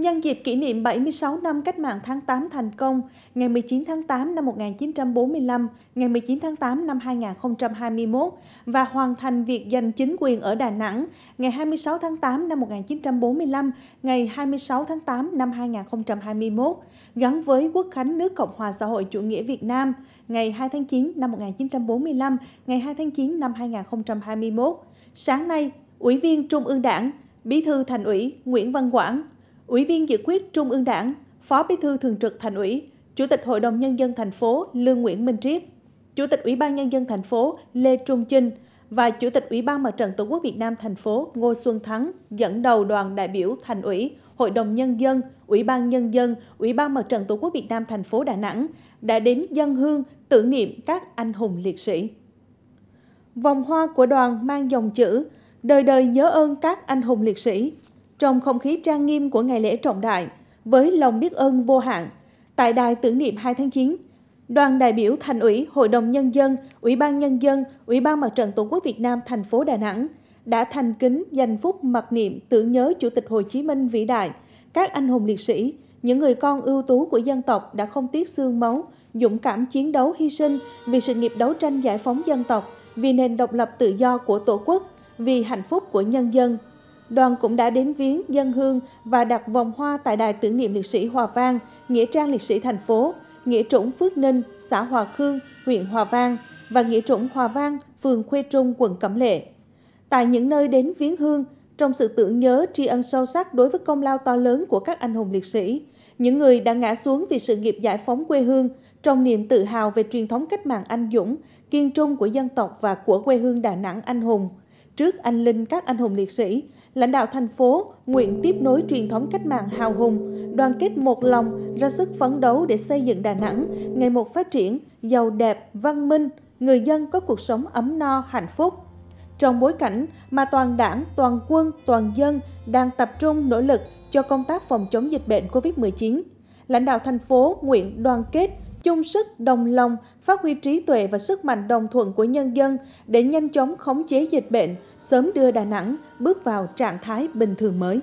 Nhân dịp kỷ niệm 76 năm cách mạng tháng 8 thành công, ngày 19 tháng 8 năm 1945, ngày 19 tháng 8 năm 2021 và hoàn thành việc giành chính quyền ở Đà Nẵng ngày 26 tháng 8 năm 1945, ngày 26 tháng 8 năm 2021, gắn với Quốc khánh nước Cộng hòa xã hội chủ nghĩa Việt Nam ngày 2 tháng 9 năm 1945, ngày 2 tháng 9 năm 2021. Sáng nay, Ủy viên Trung ương Đảng, Bí thư Thành ủy Nguyễn Văn Quảng Ủy viên dự quyết Trung ương Đảng, Phó Bí thư Thường trực Thành ủy, Chủ tịch Hội đồng Nhân dân thành phố Lương Nguyễn Minh Triết, Chủ tịch Ủy ban Nhân dân thành phố Lê Trung Chinh và Chủ tịch Ủy ban Mặt trận Tổ quốc Việt Nam thành phố Ngô Xuân Thắng dẫn đầu đoàn đại biểu Thành ủy, Hội đồng Nhân dân, Ủy ban Nhân dân, Ủy ban Mặt trận Tổ quốc Việt Nam thành phố Đà Nẵng đã đến dân hương tưởng niệm các anh hùng liệt sĩ. Vòng hoa của đoàn mang dòng chữ Đời đời nhớ ơn các anh hùng liệt sĩ trong không khí trang nghiêm của ngày lễ trọng đại, với lòng biết ơn vô hạn. Tại đài tưởng niệm 2 tháng 9, đoàn đại biểu Thành ủy, Hội đồng Nhân dân, Ủy ban Nhân dân, Ủy ban Mặt trận Tổ quốc Việt Nam thành phố Đà Nẵng đã thành kính dành phút mặc niệm tưởng nhớ Chủ tịch Hồ Chí Minh vĩ đại, các anh hùng liệt sĩ, những người con ưu tú của dân tộc đã không tiếc xương máu, dũng cảm chiến đấu hy sinh vì sự nghiệp đấu tranh giải phóng dân tộc, vì nền độc lập tự do của Tổ quốc, vì hạnh phúc của nhân dân đoàn cũng đã đến viếng dân hương và đặt vòng hoa tại đài tưởng niệm liệt sĩ Hòa Vang, Nghĩa trang liệt sĩ thành phố, Nghĩa trũng Phước Ninh, xã Hòa Khương, huyện Hòa Vang và Nghĩa trũng Hòa Vang, phường Khuê Trung, quận Cẩm Lệ. Tại những nơi đến viếng hương, trong sự tưởng nhớ tri ân sâu sắc đối với công lao to lớn của các anh hùng liệt sĩ, những người đã ngã xuống vì sự nghiệp giải phóng quê hương, trong niềm tự hào về truyền thống cách mạng anh dũng, kiên trung của dân tộc và của quê hương Đà Nẵng anh hùng – trước anh linh các anh hùng liệt sĩ, lãnh đạo thành phố nguyện tiếp nối truyền thống cách mạng hào hùng, đoàn kết một lòng, ra sức phấn đấu để xây dựng Đà Nẵng ngày một phát triển, giàu đẹp, văn minh, người dân có cuộc sống ấm no, hạnh phúc. Trong bối cảnh mà toàn đảng, toàn quân, toàn dân đang tập trung nỗ lực cho công tác phòng chống dịch bệnh COVID-19, lãnh đạo thành phố nguyện đoàn kết, chung sức đồng lòng, phát huy trí tuệ và sức mạnh đồng thuận của nhân dân để nhanh chóng khống chế dịch bệnh, sớm đưa Đà Nẵng bước vào trạng thái bình thường mới.